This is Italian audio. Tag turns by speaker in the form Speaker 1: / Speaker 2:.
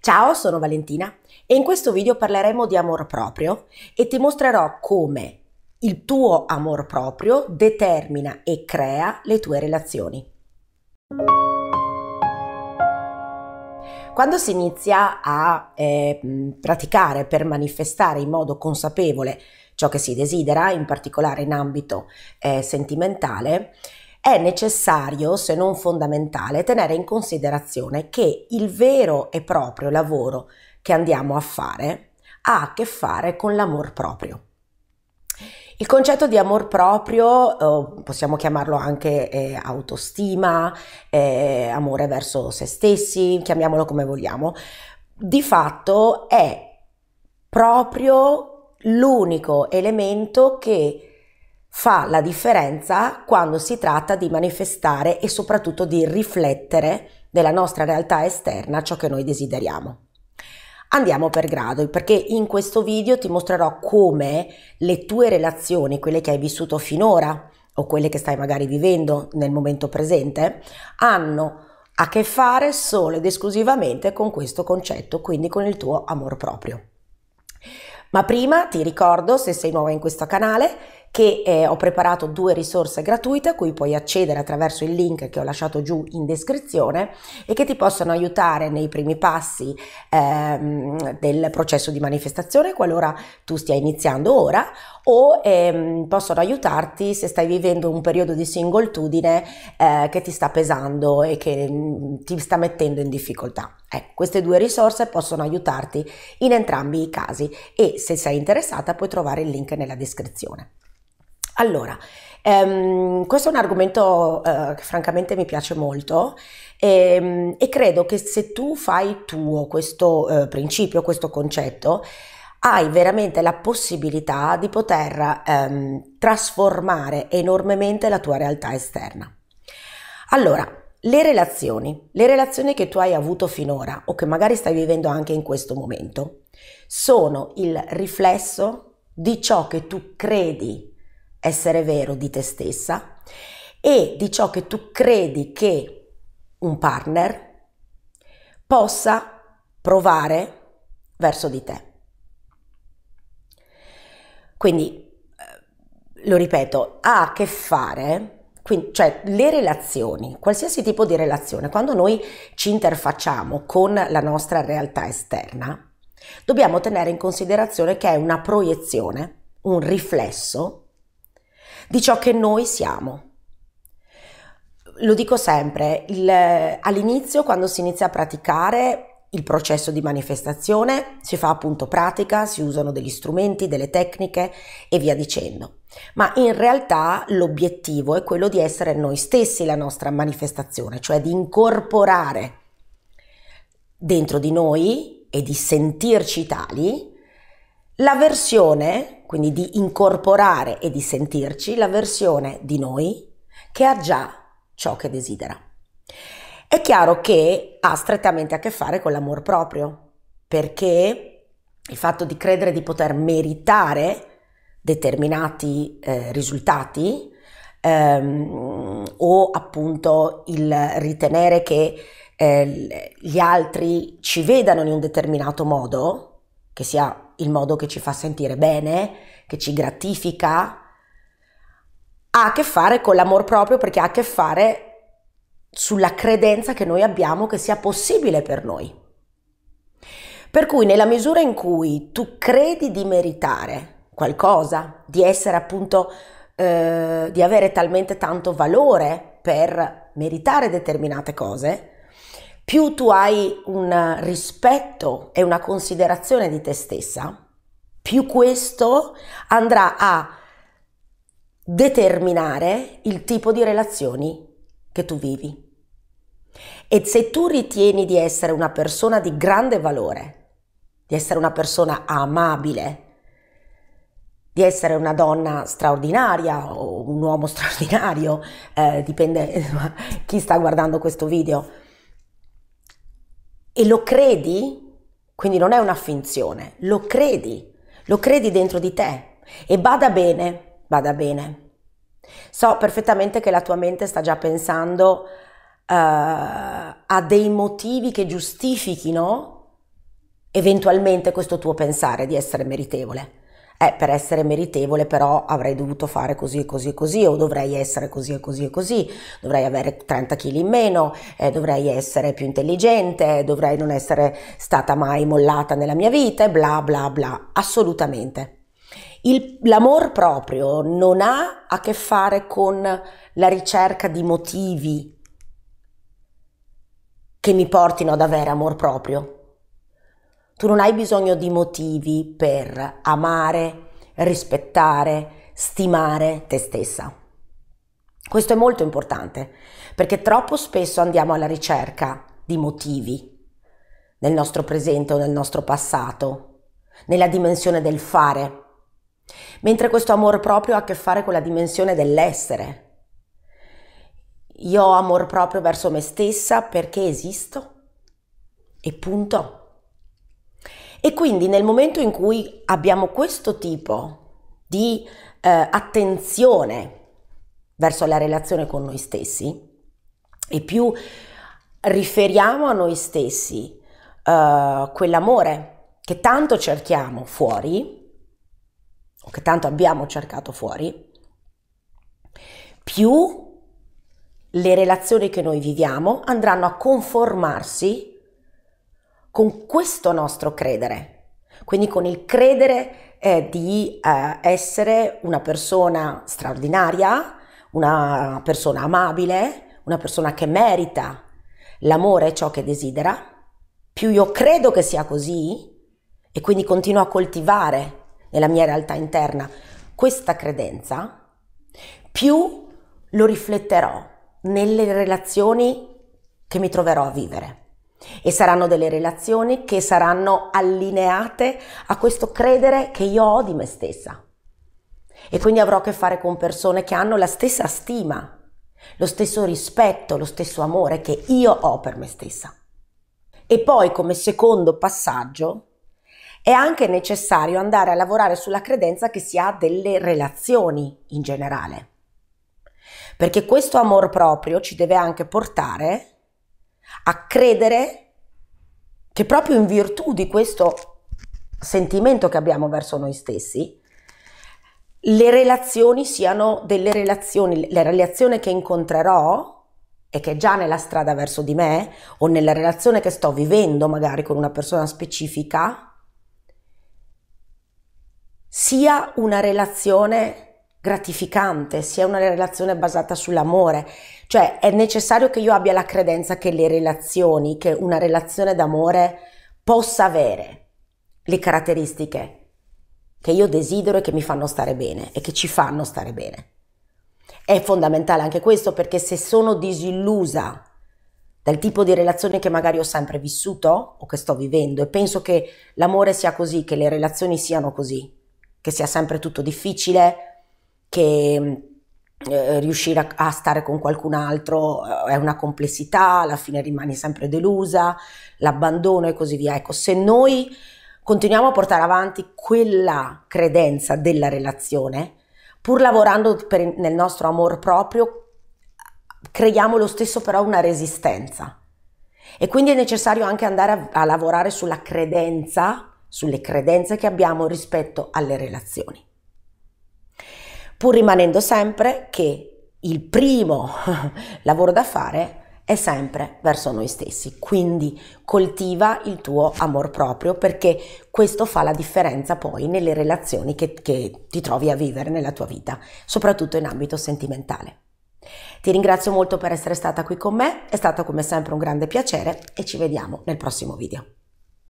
Speaker 1: Ciao, sono Valentina e in questo video parleremo di amor proprio e ti mostrerò come il tuo amor proprio determina e crea le tue relazioni. Quando si inizia a eh, mm, praticare per manifestare in modo consapevole ciò che si desidera, in particolare in ambito eh, sentimentale, è necessario, se non fondamentale, tenere in considerazione che il vero e proprio lavoro che andiamo a fare ha a che fare con l'amor proprio. Il concetto di amor proprio, eh, possiamo chiamarlo anche eh, autostima, eh, amore verso se stessi, chiamiamolo come vogliamo, di fatto è proprio l'unico elemento che fa la differenza quando si tratta di manifestare e soprattutto di riflettere della nostra realtà esterna ciò che noi desideriamo. Andiamo per grado, perché in questo video ti mostrerò come le tue relazioni, quelle che hai vissuto finora o quelle che stai magari vivendo nel momento presente, hanno a che fare solo ed esclusivamente con questo concetto, quindi con il tuo amor proprio. Ma prima ti ricordo, se sei nuova in questo canale, che eh, ho preparato due risorse gratuite a cui puoi accedere attraverso il link che ho lasciato giù in descrizione e che ti possono aiutare nei primi passi ehm, del processo di manifestazione qualora tu stia iniziando ora o ehm, possono aiutarti se stai vivendo un periodo di singoltudine eh, che ti sta pesando e che mm, ti sta mettendo in difficoltà. Ecco, queste due risorse possono aiutarti in entrambi i casi e se sei interessata puoi trovare il link nella descrizione. Allora, ehm, questo è un argomento eh, che francamente mi piace molto e, ehm, e, credo che se tu fai tuo questo eh, principio, questo concetto, hai veramente la possibilità di poter ehm, trasformare enormemente la tua realtà esterna. Allora, le relazioni, le relazioni che tu hai avuto finora o che magari stai vivendo anche in questo momento, sono il riflesso di ciò che tu credi essere vero di te stessa e di ciò che tu credi che un partner possa provare verso di te. Quindi, eh, lo ripeto, ha a che fare quindi, cioè le relazioni, qualsiasi tipo di relazione, quando noi ci interfacciamo con la nostra realtà esterna, dobbiamo tenere in considerazione che è una proiezione, un riflesso di ciò che noi siamo. Lo dico sempre, il, all'inizio quando si inizia a praticare il processo di manifestazione, si fa appunto pratica, si usano degli strumenti, delle tecniche e via dicendo. Ma in realtà l'obiettivo è quello di essere noi stessi la nostra manifestazione, cioè di incorporare dentro di noi e di sentirci tali la versione, quindi di incorporare e di sentirci, la versione di noi che ha già ciò che desidera. È chiaro che ha strettamente a che fare con l'amor proprio, perché il fatto di credere di poter meritare determinati eh, risultati ehm, o appunto il ritenere che eh, gli altri ci vedano in un determinato modo, che sia il modo che ci fa sentire bene, che ci gratifica, ha a che fare con l'amor proprio perché ha a che fare sulla credenza che noi abbiamo che sia possibile per noi. Per cui nella misura in cui tu credi di meritare qualcosa, di essere appunto, eh, di avere talmente tanto valore per meritare determinate cose, più tu hai un rispetto e una considerazione di te stessa, più questo andrà a determinare il tipo di relazioni che tu vivi. E se tu ritieni di essere una persona di grande valore, di essere una persona amabile, di essere una donna straordinaria o un uomo straordinario, eh, dipende chi sta guardando questo video, e lo credi, quindi non è una finzione, lo credi, lo credi dentro di te e bada bene, bada bene. So perfettamente che la tua mente sta già pensando uh, a dei motivi che giustifichino eventualmente questo tuo pensare di essere meritevole eh, per essere meritevole però avrei dovuto fare così e così e così o dovrei essere così e così e così, dovrei avere 30 kg in meno, eh, dovrei essere più intelligente, dovrei non essere stata mai mollata nella mia vita e bla bla bla, assolutamente. Il, l'amor proprio non ha a che fare con la ricerca di motivi che mi portino ad avere amor proprio, tu non hai bisogno di motivi per amare, rispettare, stimare te stessa. Questo è molto importante perché troppo spesso andiamo alla ricerca di motivi nel nostro presente o nel nostro passato, nella dimensione del fare, mentre questo amor proprio ha a che fare con la dimensione dell'essere. Io ho amor proprio verso me stessa perché esisto e punto. E quindi nel momento in cui abbiamo questo tipo di eh, attenzione verso la relazione con noi stessi e più riferiamo a noi stessi uh, quell'amore che tanto cerchiamo fuori, o che tanto abbiamo cercato fuori, più le relazioni che noi viviamo andranno a conformarsi con questo nostro credere, quindi con il credere eh, di eh, essere una persona straordinaria, una persona amabile, una persona che merita l'amore e ciò che desidera, più io credo che sia così e quindi continuo a coltivare nella mia realtà interna questa credenza, più lo rifletterò nelle relazioni che mi troverò a vivere e saranno delle relazioni che saranno allineate a questo credere che io ho di me stessa. E quindi avrò a che fare con persone che hanno la stessa stima, lo stesso rispetto, lo stesso amore che io ho per me stessa. E poi come secondo passaggio è anche necessario andare a lavorare sulla credenza che si ha delle relazioni in generale. Perché questo amor proprio ci deve anche portare a credere che proprio in virtù di questo sentimento che abbiamo verso noi stessi, le relazioni siano delle relazioni, la relazione che incontrerò e che è già nella strada verso di me o nella relazione che sto vivendo magari con una persona specifica, sia una relazione gratificante, sia una relazione basata sull'amore. Cioè è necessario che io abbia la credenza che le relazioni, che una relazione d'amore possa avere le caratteristiche che io desidero e che mi fanno stare bene e che ci fanno stare bene. È fondamentale anche questo perché se sono disillusa dal tipo di relazione che magari ho sempre vissuto o che sto vivendo e penso che l'amore sia così, che le relazioni siano così, che sia sempre tutto difficile, che mm, eh, riuscire a, a, stare con qualcun altro eh, è una complessità, alla fine rimani sempre delusa, l'abbandono e così via. Ecco, se noi continuiamo a portare avanti quella credenza della relazione, pur lavorando per, nel nostro amor proprio, creiamo lo stesso però una resistenza. E quindi è necessario anche andare a, a lavorare sulla credenza, sulle credenze che abbiamo rispetto alle relazioni pur rimanendo sempre che il primo lavoro da fare è sempre verso noi stessi. Quindi coltiva il tuo amor proprio perché questo fa la differenza poi nelle relazioni che, che ti trovi a vivere nella tua vita, soprattutto in ambito sentimentale. Ti ringrazio molto per essere stata qui con me, è stato come sempre un grande piacere e ci vediamo nel prossimo video.